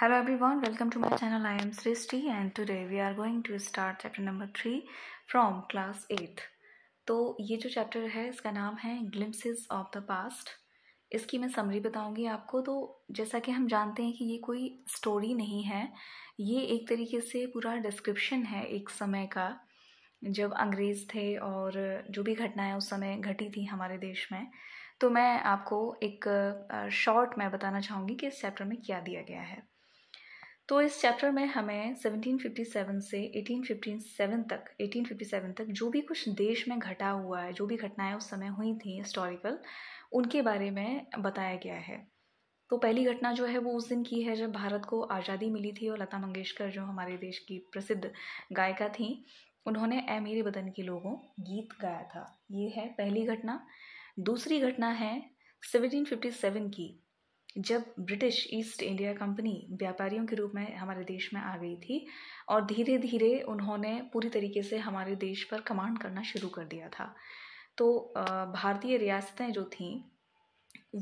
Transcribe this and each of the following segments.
hello everyone welcome to my channel i am srishti and today we are going to start chapter number three from class eight तो ये जो chapter है इसका नाम है glimpses of the past इसकी मैं समरी बताऊंगी आपको तो जैसा कि हम जानते हैं कि ये कोई स्टोरी नहीं है ये एक तरीके से पूरा डिस्क्रिप्शन है एक समय का जब अंग्रेज़ थे और जो भी घटनाएं उस समय घटी थी हमारे देश में तो मैं आपको एक शॉर्ट मैं बताना चाहूँगी कि इस चैप्टर में क्या दिया गया है तो इस चैप्टर में हमें 1757 से 1857 तक 1857 तक जो भी कुछ देश में घटा हुआ है जो भी घटनाएं उस समय हुई थी हिस्टोरिकल उनके बारे में बताया गया है तो पहली घटना जो है वो उस दिन की है जब भारत को आज़ादी मिली थी और लता मंगेशकर जो हमारे देश की प्रसिद्ध गायिका थी उन्होंने ए मेरे बदन के लोगों गीत गाया था ये है पहली घटना दूसरी घटना है 1757 की जब ब्रिटिश ईस्ट इंडिया कंपनी व्यापारियों के रूप में हमारे देश में आ गई थी और धीरे धीरे उन्होंने पूरी तरीके से हमारे देश पर कमांड करना शुरू कर दिया था तो भारतीय रियासतें जो थीं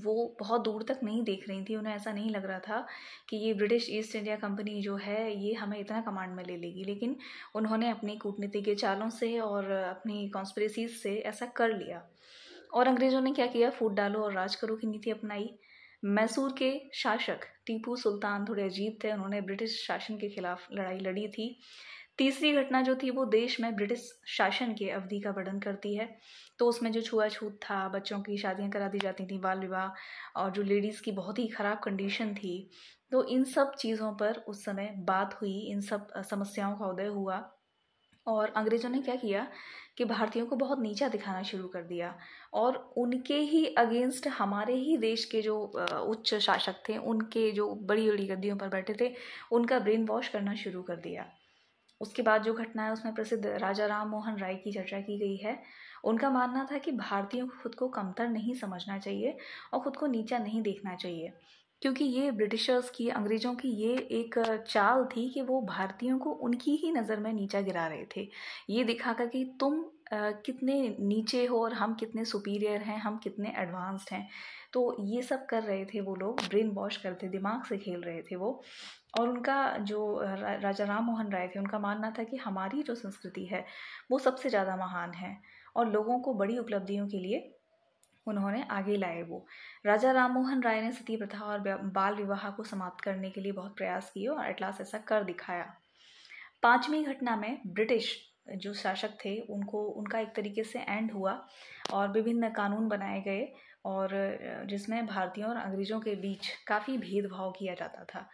वो बहुत दूर तक नहीं देख रही थी उन्हें ऐसा नहीं लग रहा था कि ये ब्रिटिश ईस्ट इंडिया कंपनी जो है ये हमें इतना कमांड में ले लेगी लेकिन उन्होंने अपनी कूटनीति के चालों से और अपनी कॉन्स्परेसीज से ऐसा कर लिया और अंग्रेज़ों ने क्या किया फूट डालो और राज करो की नीति अपनाई मैसूर के शासक टीपू सुल्तान थोड़े अजीब थे उन्होंने ब्रिटिश शासन के खिलाफ लड़ाई लड़ी थी तीसरी घटना जो थी वो देश में ब्रिटिश शासन के अवधि का वर्णन करती है तो उसमें जो छुआछूत था बच्चों की शादियां करा दी जाती थी बाल विवाह और जो लेडीज़ की बहुत ही ख़राब कंडीशन थी तो इन सब चीज़ों पर उस समय बात हुई इन सब समस्याओं का उदय हुआ और अंग्रेज़ों ने क्या किया कि भारतीयों को बहुत नीचा दिखाना शुरू कर दिया और उनके ही अगेंस्ट हमारे ही देश के जो उच्च शासक थे उनके जो बड़ी बड़ी गद्दियों पर बैठे थे उनका ब्रेन वॉश करना शुरू कर दिया उसके बाद जो घटना है उसमें प्रसिद्ध राजा राम मोहन राय की चर्चा की गई है उनका मानना था कि भारतीयों को खुद को कमतर नहीं समझना चाहिए और ख़ुद को नीचा नहीं देखना चाहिए क्योंकि ये ब्रिटिशर्स की अंग्रेज़ों की ये एक चाल थी कि वो भारतीयों को उनकी ही नज़र में नीचा गिरा रहे थे ये दिखा कर कि तुम कितने नीचे हो और हम कितने सुपीरियर हैं हम कितने एडवांस्ड हैं तो ये सब कर रहे थे वो लोग ब्रेन वॉश करते दिमाग से खेल रहे थे वो और उनका जो रा, राजा राम मोहन राय थे उनका मानना था कि हमारी जो संस्कृति है वो सबसे ज़्यादा महान है और लोगों को बड़ी उपलब्धियों के लिए उन्होंने आगे लाए वो राजा राममोहन राय ने सती प्रथा और बाल विवाह को समाप्त करने के लिए बहुत प्रयास किए और एटलास ऐसा कर दिखाया पांचवी घटना में ब्रिटिश जो शासक थे उनको उनका एक तरीके से एंड हुआ और विभिन्न कानून बनाए गए और जिसमें भारतीयों और अंग्रेज़ों के बीच काफ़ी भेदभाव किया जाता था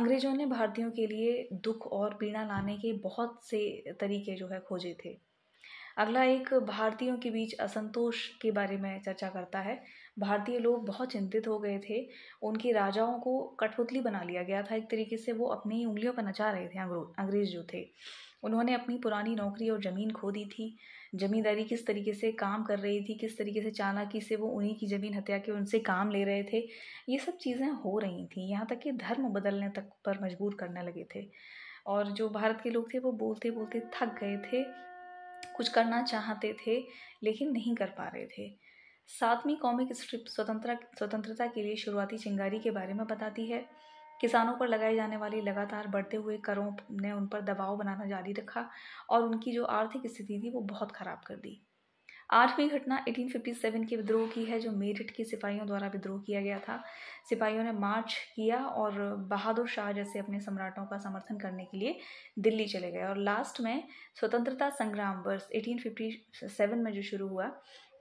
अंग्रेज़ों ने भारतीयों के लिए दुख और पीड़ा लाने के बहुत से तरीके जो है खोजे थे अगला एक भारतीयों के बीच असंतोष के बारे में चर्चा करता है भारतीय लोग बहुत चिंतित हो गए थे उनके राजाओं को कठपुतली बना लिया गया था एक तरीके से वो अपनी उंगलियों पर नचा रहे थे अंग्रेज जो थे उन्होंने अपनी पुरानी नौकरी और ज़मीन खो दी थी ज़मींदारी किस तरीके से काम कर रही थी किस तरीके से चालाकी से वो उन्हीं की ज़मीन हत्या के उनसे काम ले रहे थे ये सब चीज़ें हो रही थी यहाँ तक कि धर्म बदलने तक पर मजबूर करने लगे थे और जो भारत के लोग थे वो बोलते बोलते थक गए थे कुछ करना चाहते थे लेकिन नहीं कर पा रहे थे सातवीं कॉमिक स्ट्रिप स्वतंत्रता स्वतंत्रता के लिए शुरुआती चिंगारी के बारे में बताती है किसानों पर लगाए जाने वाले लगातार बढ़ते हुए करों ने उन पर दबाव बनाना जारी रखा और उनकी जो आर्थिक स्थिति थी वो बहुत ख़राब कर दी आठवीं घटना 1857 के विद्रोह की है जो मेरठ के सिपाहियों द्वारा विद्रोह किया गया था सिपाहियों ने मार्च किया और बहादुर शाह जैसे अपने सम्राटों का समर्थन करने के लिए दिल्ली चले गए और लास्ट में स्वतंत्रता संग्राम वर्ष एटीन में जो शुरू हुआ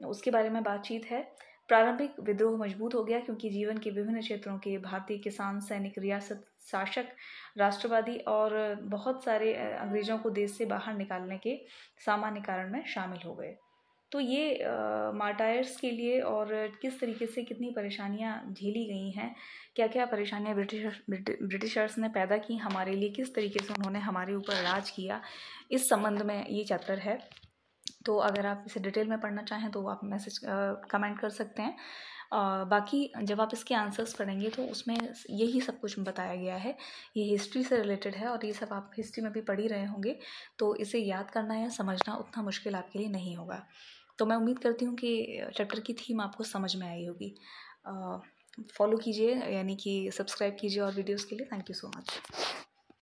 उसके बारे में बातचीत है प्रारंभिक विद्रोह मजबूत हो गया क्योंकि जीवन के विभिन्न क्षेत्रों के भारतीय किसान सैनिक रियासत शासक राष्ट्रवादी और बहुत सारे अंग्रेज़ों को देश से बाहर निकालने के सामान्य कारण में शामिल हो गए तो ये मार्टायर्स के लिए और किस तरीके से कितनी परेशानियाँ झेली गई हैं क्या क्या परेशानियाँ ब्रिटिश ब्रिटिशर्स ने पैदा की हमारे लिए किस तरीके से उन्होंने हमारे ऊपर राज किया इस संबंध में ये चैप्टर है तो अगर आप इसे डिटेल में पढ़ना चाहें तो आप मैसेज कमेंट कर सकते हैं बाकी जब आप इसके आंसर्स पढ़ेंगे तो उसमें यही सब कुछ बताया गया है ये हिस्ट्री से रिलेटेड है और ये सब आप हिस्ट्री में भी पढ़ ही रहे होंगे तो इसे याद करना या समझना उतना मुश्किल आपके लिए नहीं होगा तो मैं उम्मीद करती हूँ कि चैप्टर की थीम आपको समझ में आई होगी फॉलो कीजिए यानी कि सब्सक्राइब कीजिए और वीडियोज़ के लिए थैंक यू सो मच